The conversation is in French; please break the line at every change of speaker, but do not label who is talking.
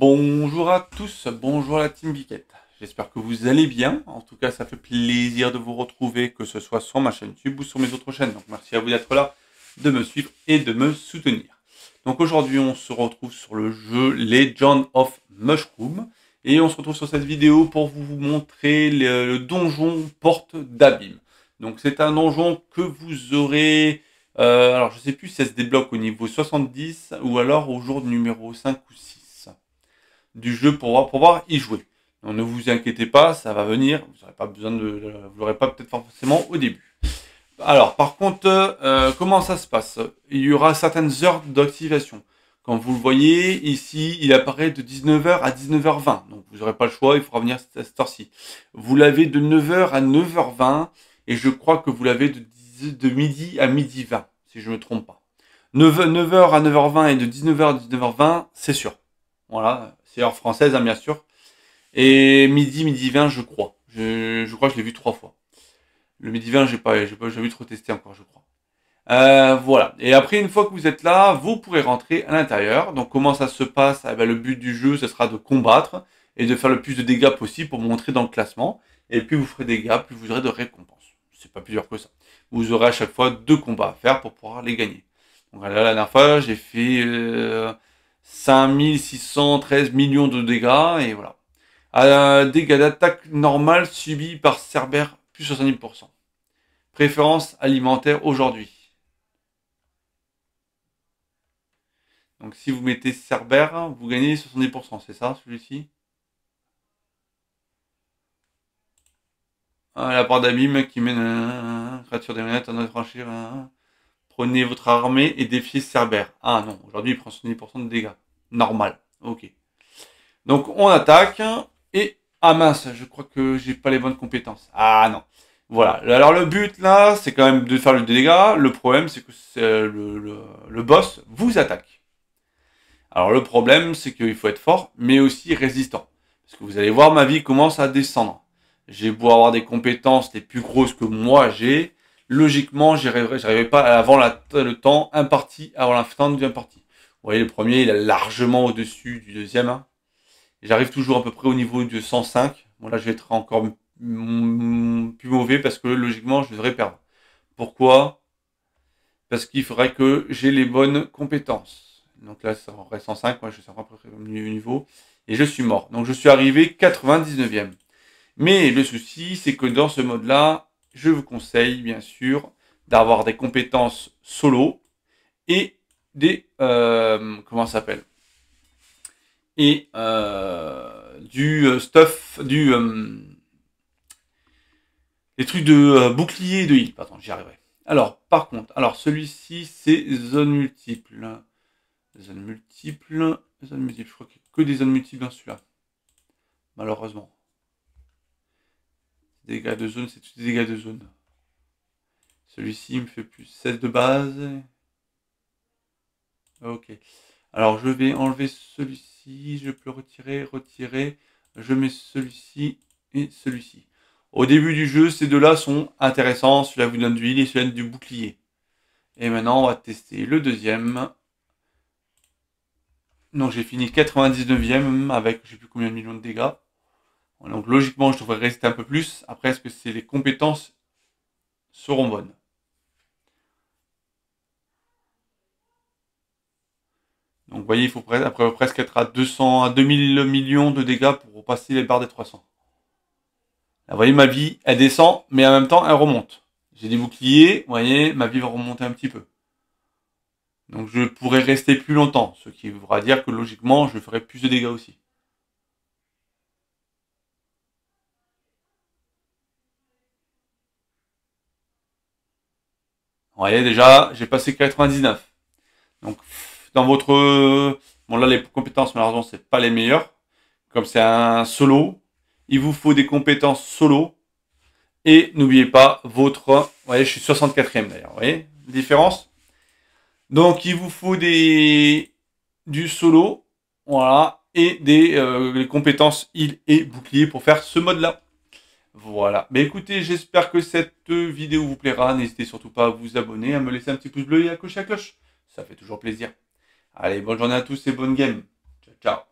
Bonjour à tous, bonjour à la team Biquette. J'espère que vous allez bien. En tout cas, ça fait plaisir de vous retrouver, que ce soit sur ma chaîne YouTube ou sur mes autres chaînes. Donc merci à vous d'être là, de me suivre et de me soutenir. Donc aujourd'hui, on se retrouve sur le jeu Legend of Mushroom. Et on se retrouve sur cette vidéo pour vous montrer le, donjon Porte d'Abîme. Donc c'est un donjon que vous aurez... Euh, alors je sais plus si ça se débloque au niveau 70 ou alors au jour numéro 5 ou 6 du jeu pour pouvoir y jouer. ne vous inquiétez pas, ça va venir, vous n'aurez pas besoin de, vous l'aurez pas peut-être forcément au début. Alors par contre, euh, comment ça se passe Il y aura certaines heures d'activation. Quand vous le voyez ici, il apparaît de 19h à 19h20. Donc vous n'aurez pas le choix, il faudra venir à cette heure-ci. Vous l'avez de 9h à 9h20 et je crois que vous l'avez de, de midi à midi 20, si je ne me trompe pas. 9, h à 9h20 et de 19h à 19h20, c'est sûr. Voilà, c'est l'heure française, hein, bien sûr. Et midi, midi 20, je crois. Je, crois que je l'ai vu trois fois. Le midi 20, j'ai pas, j'ai pas vu trop tester encore, je crois. Euh, voilà. Et après, une fois que vous êtes là, vous pourrez rentrer à l'intérieur. Donc, comment ça se passe eh ben, Le but du jeu, ce sera de combattre et de faire le plus de dégâts possible pour montrer dans le classement. Et puis, vous ferez des dégâts, plus vous aurez de récompenses. C'est pas plusieurs que ça. Vous aurez à chaque fois deux combats à faire pour pouvoir les gagner. Donc, la dernière fois, j'ai fait... Euh, 5613 millions de dégâts, et voilà. dégâts d'attaque normal subis par Cerber, plus 70%. Préférence alimentaire aujourd'hui. Donc si vous mettez Cerber, vous gagnez 70%, c'est ça celui-ci ah, La part d'abîme qui mène à hein, créature hein, hein, des manettes à notre franchir. Prenez votre armée et défiez cerber. Ah non, aujourd'hui il prend 70% de dégâts. Normal. Ok. Donc on attaque. Et. Ah mince, je crois que j'ai pas les bonnes compétences. Ah non. Voilà. Alors le but là, c'est quand même de faire le dégât. Le problème, c'est que euh, le, le, boss vous attaque. Alors le problème, c'est qu'il faut être fort, mais aussi résistant. Parce que vous allez voir, ma vie commence à descendre. J'ai beau avoir des compétences les plus grosses que moi j'ai, logiquement, j'arriverai pas avant la, le temps imparti, avant la fin de partie. Vous voyez, le premier, il est largement au-dessus du deuxième. Hein. J'arrive toujours à peu près au niveau de 105. Bon, là, je vais être encore plus mauvais parce que logiquement, je devrais perdre. Pourquoi Parce qu'il faudrait que j'ai les bonnes compétences. Donc là, ça reste 105. Moi, je suis à peu près au niveau. Et je suis mort. Donc, je suis arrivé 99e. Mais le souci, c'est que dans ce mode-là, je vous conseille bien sûr d'avoir des compétences solo et des euh, comment s'appelle et euh, du euh, stuff du les trucs de bouclier de heal. Pardon, j'y arriverai. Alors par contre, alors celui-ci c'est zone multiple, zone multiple, zone multiple. Je crois qu'il que des zones multiples dans celui-là, malheureusement. Dégâts de zone, c'est tous des dégâts de zone. Celui-ci me fait plus 7 de base. Ok. Alors je vais enlever celui-ci, je peux retirer, retirer. Je mets celui-ci et celui-ci. Au début du jeu, ces deux-là sont intéressants. Celui-là vous donne du heal et celui-là du bouclier. Et maintenant, on va tester le deuxième. Donc j'ai fini 99e avec je sais plus combien de millions de dégâts. Donc logiquement, je devrais rester un peu plus. Après, est-ce que c'est les compétences seront bonnes Donc vous voyez, il faut presque, être à 200, à 2000 millions de dégâts pour passer les barres des 300. Là, vous voyez, ma vie, elle descend, mais en même temps, elle remonte. J'ai des boucliers, vous voyez, ma vie va remonter un petit peu. Donc je pourrais rester plus longtemps, ce qui voudra dire que logiquement, je ferai plus de dégâts aussi. Vous voyez déjà, j'ai passé 99. Donc dans votre... Bon là les compétences malheureusement c'est pas les meilleures. Comme c'est un solo, il vous faut des compétences solo. Et n'oubliez pas votre... Vous voyez, je suis 64e d'ailleurs, vous voyez Différence. Donc il vous faut des du solo, voilà, et des euh, compétences il et bouclier pour faire ce mode là. Voilà. Mais écoutez, j'espère que cette vidéo vous plaira. N'hésitez surtout pas à vous abonner, à me laisser un petit pouce bleu et à cocher la cloche. Ça fait toujours plaisir. Allez, bonne journée à tous et bonne game. Ciao, ciao.